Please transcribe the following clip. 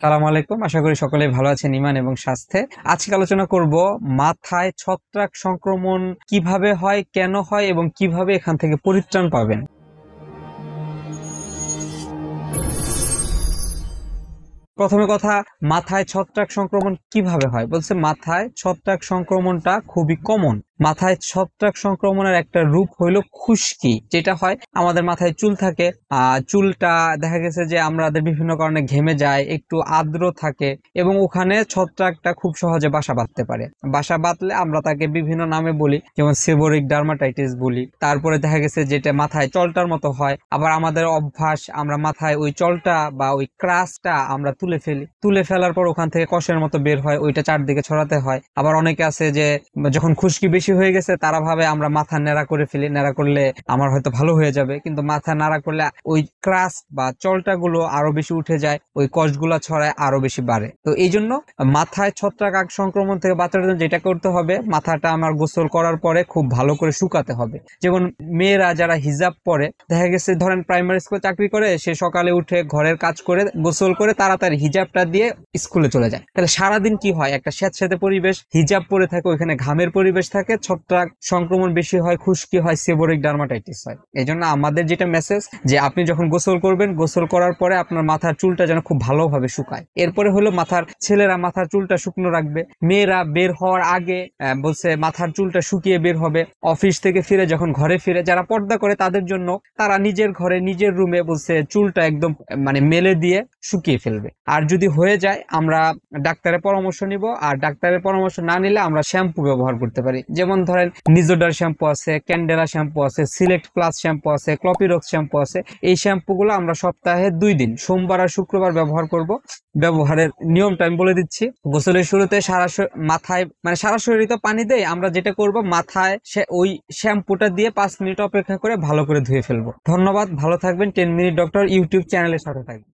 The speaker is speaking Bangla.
সালাম আলাইকুম আশা করি সকলে ভালো আছেন ইমান এবং স্বাস্থ্যে আজকে আলোচনা করব মাথায় ছত্রাক সংক্রমণ কিভাবে হয় কেন হয় এবং কিভাবে এখান থেকে পরিত্রাণ পাবেন প্রথমে কথা মাথায় ছত্রাক সংক্রমণ কিভাবে হয় বলছে মাথায় ছত্রাক সংক্রমণটা খুবই কমন মাথায় ছত্রাক সংক্রমণের একটা রূপ হইল খুশকি যেটা হয় আমাদের মাথায় চুল থাকে চুলটা দেখা গেছে যে আমাদের বিভিন্ন কারণে ঘেমে যায় একটু আর্দ্র থাকে এবং ওখানে ছত্রাকটা খুব সহজে বাসা বাঁধতে পারে বাসা বাঁধলে আমরা তাকে বিভিন্ন নামে বলি যেমন সেবরিক ডার্মাটাইটিস বলি তারপরে দেখা গেছে যেটা মাথায় চলটার মতো হয় আবার আমাদের অভ্যাস আমরা মাথায় ওই চলটা বা ওই ক্রাসটা আমরা তুলে ফেলি তুলে ফেলার পর ওখান থেকে কষের মতো বের হয় ওইটা চারদিকে ছড়াতে হয় আবার অনেকে আছে যে যখন খুশকি বেশি বেশি হয়ে গেছে তারা ভাবে আমরা মাথা নেড়া করে ফেলি নেড়া করলে আমার হয়তো ভালো হয়ে যাবে কিন্তু মাথা নাড়া করলে ওই ক্রাস বা চলটা গুলো আরো বেশি উঠে যায় ওই কষগুলো ছড়ায় আরো বেশি বাড়ে তো এই জন্য মাথায় ছত্রাক সংক্রমণ থেকে বাঁচার জন্য যেটা করতে হবে মাথাটা আমার গোসল করার পরে খুব ভালো করে শুকাতে হবে যেমন মেয়েরা যারা হিজাব পরে দেখা গেছে ধরেন প্রাইমারি স্কুল চাকরি করে সে সকালে উঠে ঘরের কাজ করে গোসল করে তাড়াতাড়ি হিজাবটা দিয়ে স্কুলে চলে যায় তাহলে সারাদিন কি হয় একটা স্যাঁতস্যাঁতে পরিবেশ হিজাব পরে থাকে ওইখানে ঘামের পরিবেশ থাকে ছত্রাক সংক্রমণ বেশি হয় খুশকি হয় সেবরিক ডার্মাটাইটিস হয় এই জন্য আমাদের যেটা মেসেজ যে আপনি যখন গোসল করবেন গোসল করার পরে আপনার মাথার চুলটা যেন খুব ভালোভাবে শুকায় এরপরে হলো মাথার ছেলেরা মাথার চুলটা শুকনো রাখবে মেয়েরা বের হওয়ার আগে বলছে মাথার চুলটা শুকিয়ে বের হবে অফিস থেকে ফিরে যখন ঘরে ফিরে যারা পর্দা করে তাদের জন্য তারা নিজের ঘরে নিজের রুমে বলছে চুলটা একদম মানে মেলে দিয়ে শুকিয়ে ফেলবে আর যদি হয়ে যায় আমরা ডাক্তারের পরামর্শ নিব আর ডাক্তারের পরামর্শ না নিলে আমরা শ্যাম্পু ব্যবহার করতে পারি যে যেমন ধরেন নিজোডার শ্যাম্পু আছে ক্যান্ডেলা শ্যাম্পু আছে সিলেক্ট প্লাস শ্যাম্পু আছে ক্লপিরক্স শ্যাম্পু আছে এই শ্যাম্পুগুলো আমরা সপ্তাহে দুই দিন সোমবার আর শুক্রবার ব্যবহার করব ব্যবহারের নিয়মটা আমি বলে দিচ্ছি গোসলের শুরুতে সারা মাথায় মানে সারা শরীরে তো পানি দেয় আমরা যেটা করব মাথায় সে ওই শ্যাম্পুটা দিয়ে পাঁচ মিনিট অপেক্ষা করে ভালো করে ধুয়ে ফেলবো ধন্যবাদ ভালো থাকবেন টেন মিনিট ডক্টর ইউটিউব চ্যানেলের সাথে থাকবেন